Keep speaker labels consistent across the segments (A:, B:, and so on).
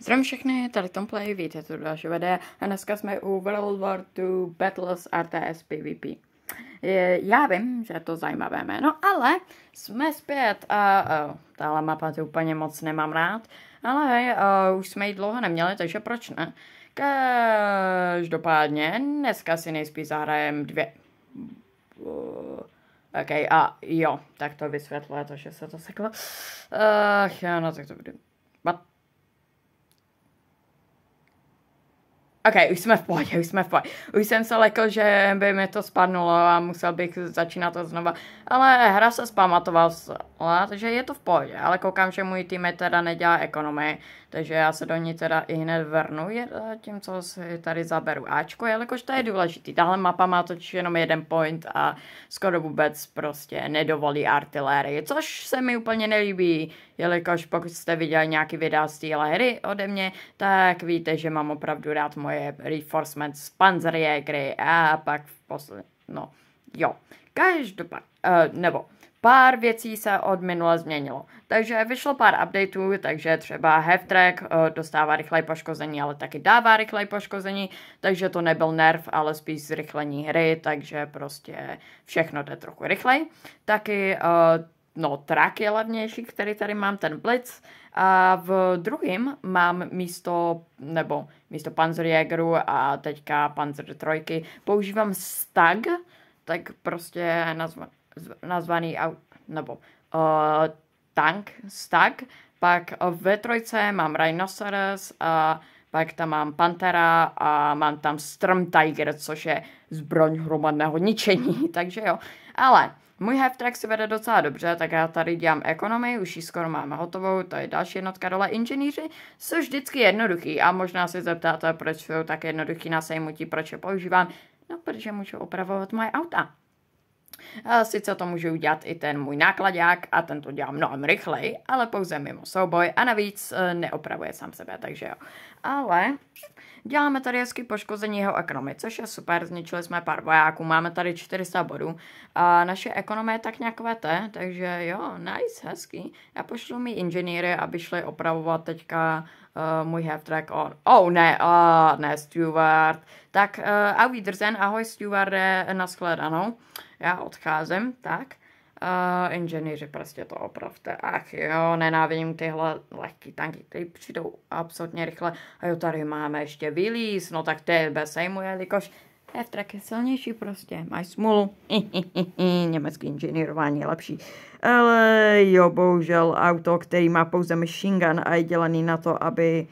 A: Zdravím všechny, tady Tomplay, víte co další vede a dneska jsme u World War II Battles RTS PvP. Je, já vím, že je to zajímavé jméno, ale jsme zpět a uh, tahle mapa to úplně moc nemám rád, ale hej, uh, už jsme ji dlouho neměli, takže proč ne? Každopádně, dneska si nejspíš zahrajem dvě... Uh, OK, a jo, tak to vysvětluje to, že se to seklo. Ach, uh, jo, no tak to bude... But OK, už jsme v pohodě, už jsme v pohodě. Už jsem se lekl, že by mi to spadnulo a musel bych začínat to znova. Ale hra se zpamatoval, takže je to v pohodě. Ale koukám, že můj tým teda nedělá ekonomii, takže já se do ní teda i hned vrnu tím, co si tady zaberu Ačko, jelikož to je důležitý. Tahle mapa má totiž jenom jeden point a skoro vůbec prostě nedovolí artilérii, což se mi úplně nelíbí, jelikož pokud jste viděli nějaký videa z téhle hry ode mě, tak víte, že mám opravdu rád moje moje reinforcement z panzerjägry a pak v poslední, no jo. Každopádně, uh, eh, nebo pár věcí se od minule změnilo. Takže vyšlo pár updateů, takže třeba Heftrack uh, eh, dostává rychlej poškození, ale taky dává rychlej poškození, takže to nebyl nerv, ale spíš zrychlení hry, takže prostě všechno jde trochu rychleji. Taky uh, no, trak je levnější, který tady mám, ten Blitz. A v druhém mám místo, nebo místo Panzerjägeru a teďka Panzer trojky, používám Stag, tak prostě nazva, nazvaný, nebo uh, tank Stag. Pak ve trojce mám Rhinoceros a pak tam mám Pantera a mám tam Storm Tiger, což je zbroň hromadného ničení, takže jo. Ale můj heftrek si vede docela dobře, tak já tady dělám ekonomii, už ji skoro máme hotovou, to je další jednotka dole. Inženýři jsou vždycky jednoduchý a možná si zeptáte, proč jsou tak jednoduchý na sejmutí, proč je používám. No, protože můžu opravovat moje auta. A sice to může udělat i ten můj nákladák a ten to dělá mnohem rychleji, ale pouze mimo souboj a navíc eh, neopravuje sám sebe, takže jo. Ale Děláme tady hezky poškození jeho ekonomii, což je super, zničili jsme pár vojáků, máme tady 400 bodů. A naše ekonomie je tak nějak vete, takže jo, nice, hezký. Já pošlu mi inženýry, aby šli opravovat teďka uh, můj half-track on. Oh, ne, uh, ne, Stuart. Tak, uh, eh, a drzen, ahoj Stewarde, nashledanou. Já odcházím, tak. A inženýři prostě to opravte. Ach jo, nenávidím tyhle lehký tanky, ty přijdou absolutně rychle. A jo, tady máme ještě vylíz, no tak to je bez sejmu, jelikož f je silnější prostě, máš smůlu. Německý inženýrování je lepší. Ale jo, bohužel auto, který má pouze machine gun a je dělaný na to, aby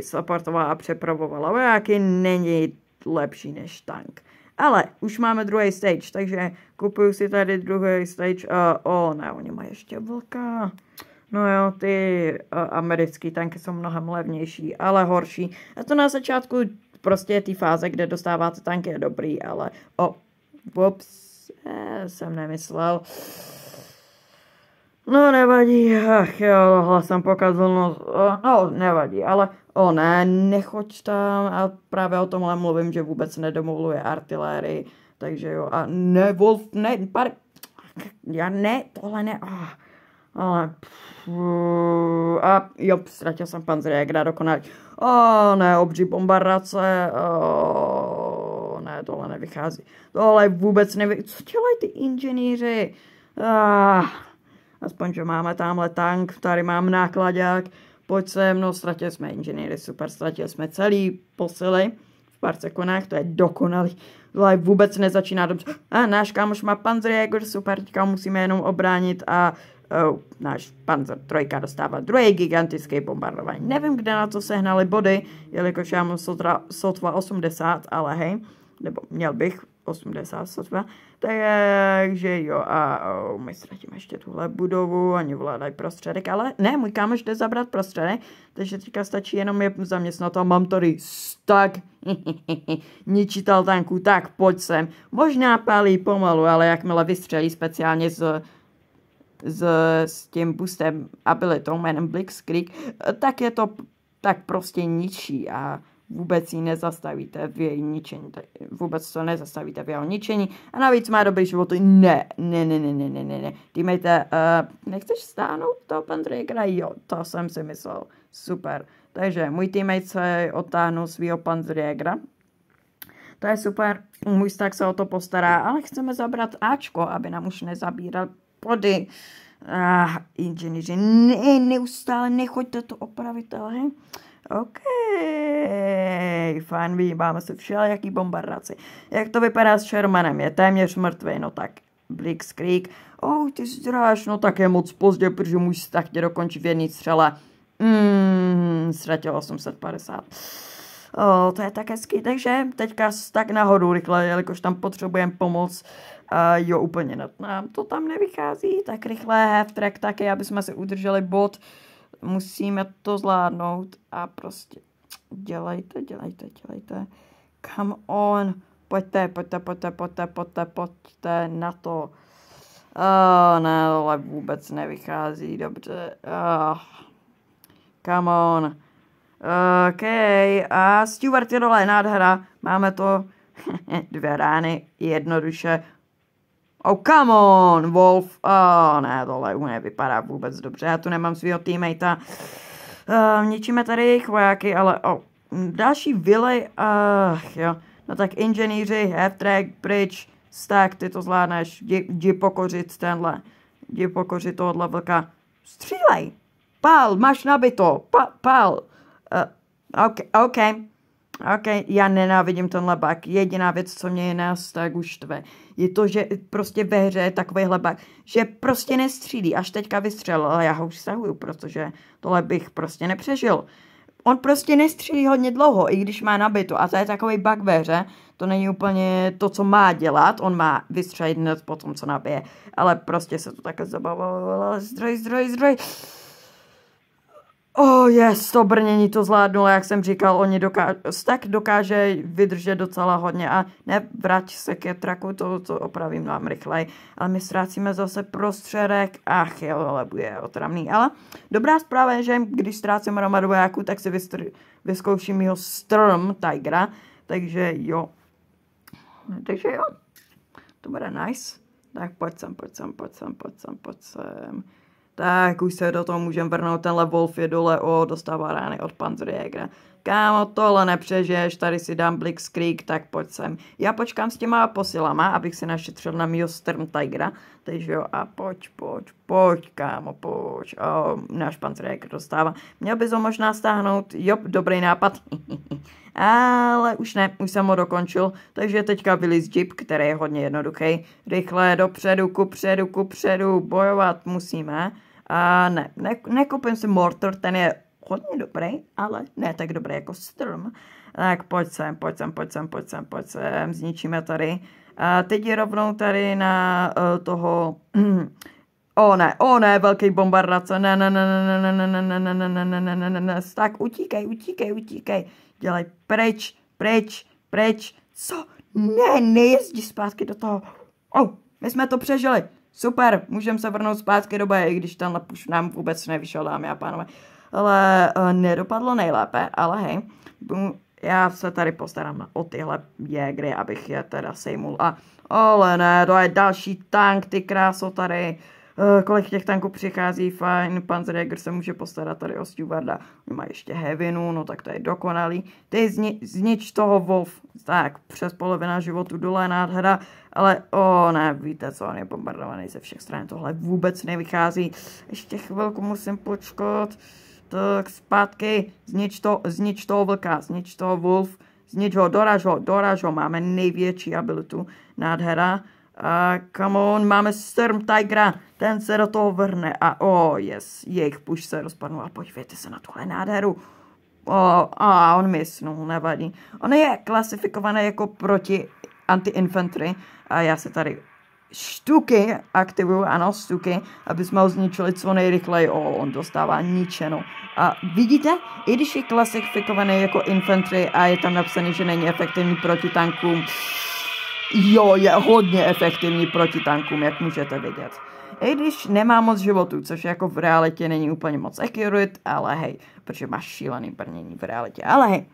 A: supportovala a přepravovala vojáky, není lepší než tank. Ale už máme druhý stage, takže kupuju si tady druhý stage a eh, o, oh, ne, oni mají ještě vlka. No jo, ty uh, eh, americké tanky jsou mnohem levnější, ale horší. A to na začátku prostě ty fáze, kde dostáváte tanky, je dobrý, ale o, oh, ups, eh, jsem nemyslel. No nevadí, ach jo, tohle jsem pokazil, no, eh, no nevadí, ale o ne, nechoď tam a právě o tomhle mluvím, že vůbec nedomluvuje artiléry, takže jo, a ne, Wolf, ne, par, já ne, tohle ne, oh, ale pff, a jo, ztratil jsem panzer, jak dá dokonat, o oh, ne, obří bombardace, oh, ne, tohle nevychází, tohle vůbec nevychází, co dělají ty inženýři, ah aspoň, že máme tamhle tank, tady mám nákladák, pojď se no ztratili jsme inženýry, super, ztratili jsme celý posily v pár sekundách, to je dokonalý. Live vůbec nezačíná dobře. A náš kámoš má Panzer Jäger, jako super, teďka musíme jenom obránit a uh, náš Panzer trojka dostává druhý gigantický bombardování. Nevím, kde na to sehnali body, jelikož já mám sotva 80, ale hej, nebo měl bych, 80 sotva. Takže jo, a oh, my ztratíme ještě tuhle budovu, ani vládají prostředek, ale ne, můj kámoš jde zabrat prostředek, takže teďka stačí jenom je zaměstnat a mám tady tak ničitel tanků, tak pojď sem. Možná pálí pomalu, ale jakmile vystřelí speciálně z s, s tím boostem abilitou jménem Blitzkrieg, tak je to tak prostě ničí a vůbec ji nezastavíte v její ničení, vůbec to nezastavíte v jeho ničení a navíc má dobrý život, ne, ne, ne, ne, ne, ne, ne, ne. Týmejte, uh, eh, nechceš stáhnout to Pandrakera? Jo, to jsem si myslel, super. Takže můj teammate se otáhnul pan Pandrakera, to je super, můj tak se o to postará, ale chceme zabrat Ačko, aby nám už nezabíral body. Ah, inženýři, ne, neustále nechoďte to opravit, ale hej. OK, fajn, vyjíbáme si všelijaký bombardaci. Jak to vypadá s Shermanem? Je téměř mrtvý, no tak. Blix Creek. Oh, ty zdráš, no tak je moc pozdě, protože můj vztah tě dokončí v jedné střele. Mmm, ztratil 850. Oh, to je tak hezký, takže teďka tak nahoru rychle, jelikož tam potřebujeme pomoc. Uh, jo, úplně, nám to tam nevychází, tak rychle have track taky, aby jsme si udrželi bod. Uh, musíme to zvládnout a prostě dělejte, dělejte, dělejte. Come on, pojďte, pojďte, pojďte, pojďte, pojďte, pojďte na to. Oh, ne, ale vůbec nevychází dobře. Oh. come on. OK, a Stuart je dole, nádhera. Máme to dvě rány, jednoduše. Oh, come on, Wolf. Oh, ne, tohle u vypadá vůbec dobře. Já tu nemám svého teammatea. Uh, ničíme tady jejich vojáky, ale... Oh, další vily. Ach, uh, jo. No tak inženýři, half-track, bridge, stack, ty to zvládneš. Jdi, pokořit tenhle. Jdi pokořit tohle vlka. Střílej! Pál, máš nabito. Pa, pál. Uh, OK, OK. OK, já nenávidím ten labák. Jediná věc, co mě je nás tak už tve, je to, že prostě ve hře je takový labák, že prostě nestřílí. Až teďka vystřelil, ale já ho už stahuju, protože tohle bych prostě nepřežil. On prostě nestřílí hodně dlouho, i když má nabito. A to je takový bug ve hře. To není úplně to, co má dělat. On má vystřelit hned po tom, co nabije. Ale prostě se to takhle zabavovalo. Zdroj, zdroj, zdroj. Oh yes, to brnění to zvládnulo, jak jsem říkal, oni dokáž, tak dokáže vydržet docela hodně a nevrať se ke traku, to, to opravím vám rychleji, ale my ztrácíme zase prostředek, ach jo, ale bude otravný, ale dobrá zpráva je, že když ztrácím hromadu vojáků, tak si vystr- vyzkouším jeho strom Tigra, takže jo, takže jo, to bude nice, tak pojď sem, pojď sem, pojď sem, pojď sem, pojď sem tak už se do toho můžeme vrnout, tenhle Wolf je dole, o, dostává rány od Panzerjägera kámo, tohle nepřežiješ, tady si dám Blix Creek, tak pojď sem. Já počkám s těma posilama, abych si našetřil na mýho Stern Tigera, takže jo, a pojď, pojď, pojď, kámo, pojď, o, náš pan Trek dostává. Měl bys ho možná stáhnout, jo, dobrý nápad, ale už ne, už jsem ho dokončil, takže teďka vylíz jeep, který je hodně jednoduchý, rychle dopředu, ku předu, ku předu, bojovat musíme. A ne, ne, nekoupím si Mortar, ten je hodně dobrý, ale ne tak dobrý jako strom. Tak pojď sem, pojď sem, pojď sem, pojď sem, pojď sem, zničíme tady. A teď je rovnou tady na uh, toho... O ne, o ne, velký bombardace, ne, ne, ne, ne, ne, ne, ne, ne, ne, ne, ne, ne, ne, ne, ne, ne, ne, tak utíkej, utíkej, utíkej, dělej pryč, pryč, pryč, co, ne, nejezdi zpátky do toho, o, my jsme to přežili, super, můžeme se vrnout zpátky do boje, i když tenhle puš nám vůbec nevyšel, dámy a pánové. uh, ale eh, nedopadlo nejlépe, ale hej, mm, já se tady postarám o tyhle jégry, abych je teda sejmul a ale ne, to je další tank, ty kráso tady. Uh, kolik těch tanků přichází, fajn, Panzerjäger se může postarat tady o Stewarda, má ještě Hevinu, no tak to je dokonalý. Ty zni, znič toho Wolf, tak přes polovina životu dole, nádhera, ale o oh, ne, víte co, on je bombardovaný ze všech stran, tohle vůbec nevychází. Ještě chvilku musím počkat. Tak zpátky, znič to, znič toho vlka, znič to wolf, znič ho, doraž ho, doraž ho, máme největší abilitu, nádhera. A come on, máme Storm Tigra, ten se do toho vrne a o, oh, yes, jejich puš se rozpadnul a podívejte se na tuhle nádheru. O, oh, a on snul, nevadí. On je klasifikovaný jako proti anti-infantry a já se tady štuky aktivuju, ano, štuky, aby jsme ho zničili co nejrychleji. O, on dostává ničeno. A vidíte, i když je klasifikovaný jako infantry a je tam napsaný, že není efektivní proti tankům, jo, je hodně efektivní proti tankům, jak můžete vidět. I když nemá moc životů, což jako v realitě není úplně moc accurate, ale hej, protože má šílený brnění v realitě, ale hej,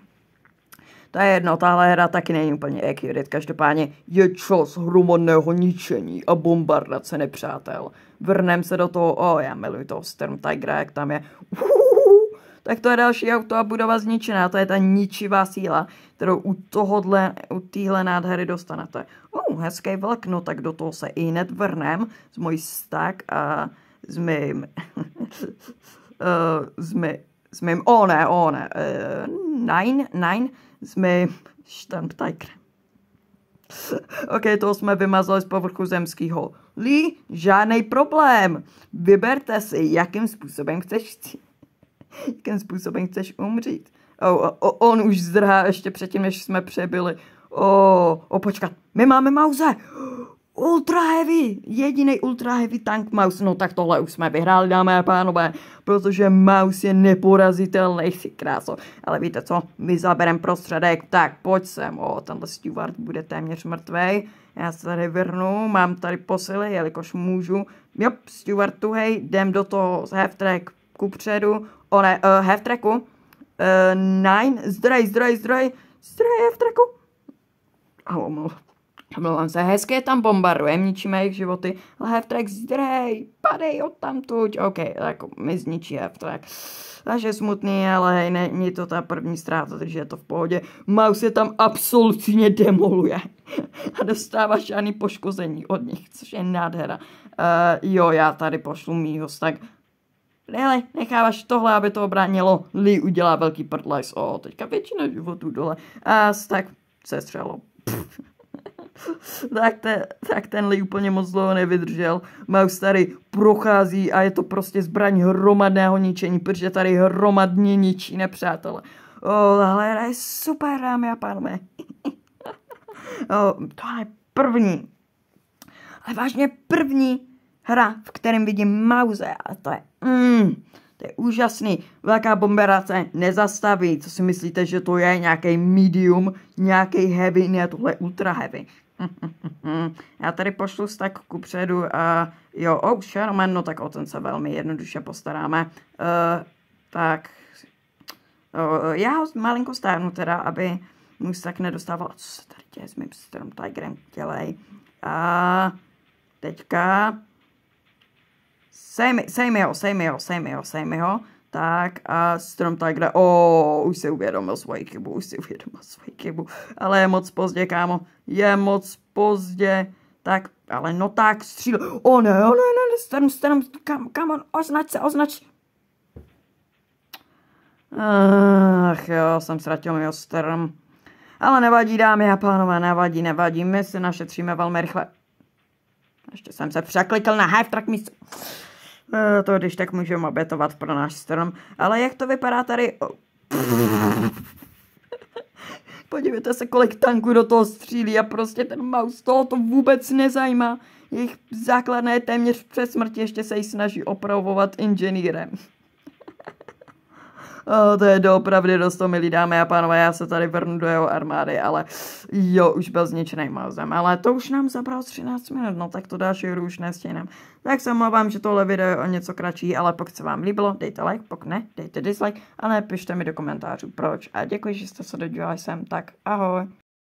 A: to je jedno, tahle hra taky není úplně accurate. Každopádně je čas hromadného ničení a bombardace nepřátel. Vrnem se do toho, o, oh, já miluji toho Storm Tigra, jak tam je. Uhuhu, tak to je další auto a budova zničená. To je ta ničivá síla, kterou u tohohle, u téhle nádhery dostanete. O, oh, hezký vlak, no tak do toho se i hned vrnem s mojí stack a s mým... uh, s mým mým, o oh ne, o oh ne, uh, eh, nein, nein, s mým ptajkne. OK, to jsme vymazali z povrchu zemského. Lí, žádný problém. Vyberte si, jakým způsobem chceš jakým způsobem chceš umřít. Oh, o, on už zdrhá ještě předtím, než jsme přebyli. O, oh, počkat, my máme mauze. Ultra Heavy, jediný Ultra Heavy tank Mouse. No tak tohle už jsme vyhráli, dámy a pánové, protože Mouse je neporazitelný, si kráso. Ale víte co, my zaberem prostředek, tak pojď sem. O, tenhle steward bude téměř mrtvý. Já se tady vrnu, mám tady posily, jelikož můžu. Jo, steward tu, hej, jdem do toho z half-track ku předu. o ne, uh, eh, half-tracku. Uh, eh, nine, zdroj, zdroj, zdroj, zdroj half-tracku. Halo, Mluvám se, hezké tam bombardujeme, ničíme jejich životy. Ale track zdrej, padej odtamtuť. OK, tak my zničí track. Takže smutný, ale hej, není to ta první ztráta, takže je to v pohodě. Mouse je tam absolutně demoluje. A dostává žádný poškození od nich, což je nádhera. Uh, jo, já tady pošlu mýho, tak Hele, necháváš tohle, aby to obránilo. Lee udělá velký prdlajs. O, teďka většina životů dole. A tak se střelo. Pff. tak, te, tak tenhle úplně moc dlouho nevydržel. Maus tady prochází a je to prostě zbraň hromadného ničení, protože tady hromadně ničí nepřátelé. O, tahle hra je super, dámy a pánové. o, tohle je první. Ale vážně první hra, v kterém vidím Mauze a to je... Mm, to je úžasný. Velká bombera se nezastaví. Co si myslíte, že to je nějaký medium, nějaký heavy? Ne, tohle je ultra heavy. Já tady pošlu tak kupředu a jo, oh, Sherman, no tak o ten se velmi jednoduše postaráme. Uh, tak, uh, já ho malinko stáhnu teda, aby mu tak nedostával, co se tady děje s mým strom Tigerem, dělej. A teďka, sejmi, sejmi ho, sejmi ho, sejmi ho, sejmi ho. Tak a strom tak jde, o, už si uvědomil svoji chybu, už si uvědomil svoji chybu, ale je moc pozdě, kámo, je moc pozdě, tak, ale no tak, stříl, o ne, o ne, ne, ne strom, strom, kam, kam on, označ se, označ. Ach jo, jsem ztratil mi strom. Ale nevadí, dámy a pánové, nevadí, nevadí, my se našetříme velmi rychle. Ještě jsem se překlikl na half track místo. Eh, to když tak můžeme obětovat pro náš strom. Ale jak to vypadá tady? Podívejte se, kolik tanků do toho střílí a prostě ten mouse toho to vůbec nezajímá. Jejich základné téměř přes smrti ještě se jí snaží opravovat inženýrem. O, to je doopravdy dost milí dámy a pánové, já se tady vrnu do jeho armády, ale jo, už byl zničený mozem, ale to už nám zabralo 13 minut, no tak to další hru už nestihnem. Tak se vám, že tohle video je o něco kratší, ale pokud se vám líbilo, dejte like, pokud ne, dejte dislike, ale pište mi do komentářů proč. A děkuji, že jste se dodívali sem, tak ahoj.